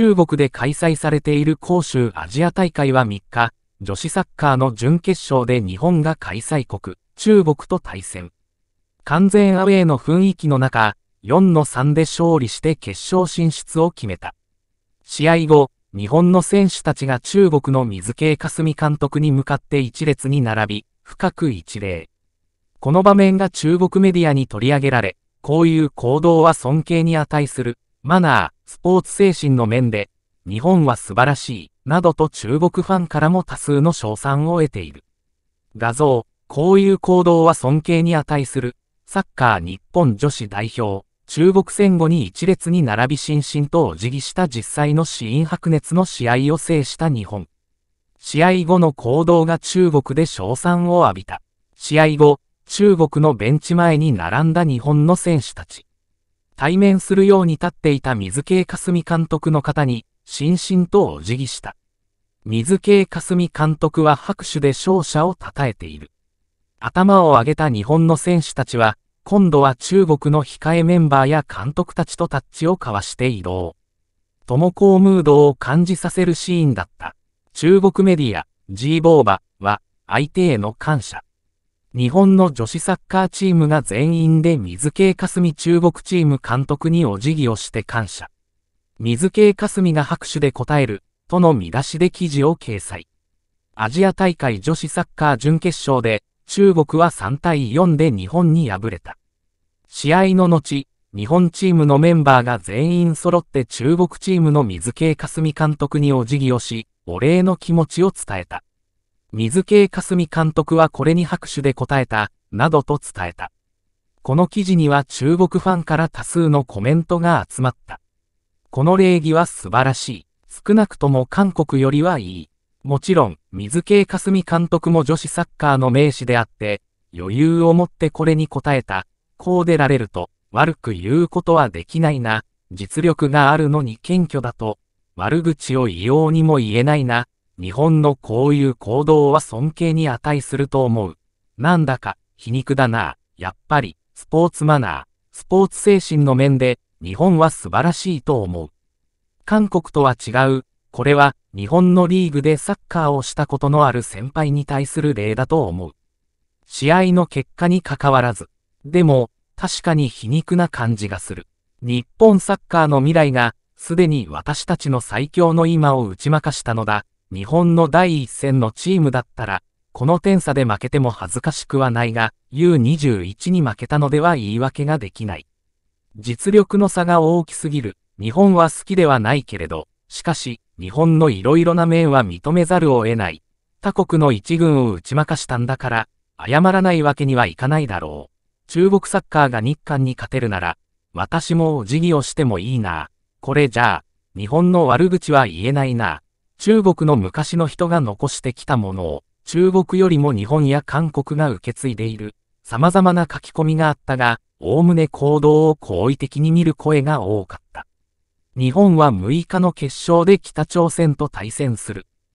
中国で開催されている広州アジア大会は3日、女子サッカーの準決勝で日本が開催国、中国と対戦。完全アウェーの雰囲気の中、4の3で勝利して決勝進出を決めた。試合後、日本の選手たちが中国の水系霞監督に向かって一列に並び、深く一礼。この場面が中国メディアに取り上げられ、こういう行動は尊敬に値する、マナー、スポーツ精神の面で、日本は素晴らしい、などと中国ファンからも多数の称賛を得ている。画像、こういう行動は尊敬に値する、サッカー日本女子代表、中国戦後に一列に並び心身とお辞儀した実際の死因白熱の試合を制した日本。試合後の行動が中国で称賛を浴びた。試合後、中国のベンチ前に並んだ日本の選手たち。対面するように立っていた水系かすみ監督の方に、しんしんとお辞儀した。水系かすみ監督は拍手で勝者を称えている。頭を上げた日本の選手たちは、今度は中国の控えメンバーや監督たちとタッチを交わして移動。友好ムードを感じさせるシーンだった。中国メディア、ジーボーバは、相手への感謝。日本の女子サッカーチームが全員で水系霞中国チーム監督にお辞儀をして感謝。水系霞が拍手で応える、との見出しで記事を掲載。アジア大会女子サッカー準決勝で、中国は3対4で日本に敗れた。試合の後、日本チームのメンバーが全員揃って中国チームの水系霞監督にお辞儀をし、お礼の気持ちを伝えた。水系かすみ監督はこれに拍手で答えた、などと伝えた。この記事には中国ファンから多数のコメントが集まった。この礼儀は素晴らしい。少なくとも韓国よりはいい。もちろん、水系かすみ監督も女子サッカーの名手であって、余裕を持ってこれに答えた。こう出られると、悪く言うことはできないな。実力があるのに謙虚だと、悪口を異様にも言えないな。日本のこういう行動は尊敬に値すると思う。なんだか、皮肉だな。やっぱり、スポーツマナー、スポーツ精神の面で、日本は素晴らしいと思う。韓国とは違う、これは、日本のリーグでサッカーをしたことのある先輩に対する例だと思う。試合の結果に関わらず。でも、確かに皮肉な感じがする。日本サッカーの未来が、すでに私たちの最強の今を打ち負かしたのだ。日本の第一戦のチームだったら、この点差で負けても恥ずかしくはないが、U21 に負けたのでは言い訳ができない。実力の差が大きすぎる。日本は好きではないけれど、しかし、日本の色々な面は認めざるを得ない。他国の一軍を打ち負かしたんだから、謝らないわけにはいかないだろう。中国サッカーが日韓に勝てるなら、私もお辞儀をしてもいいな。これじゃあ、日本の悪口は言えないな。中国の昔の人が残してきたものを、中国よりも日本や韓国が受け継いでいる、様々な書き込みがあったが、おおむね行動を好意的に見る声が多かった。日本は6日の決勝で北朝鮮と対戦する。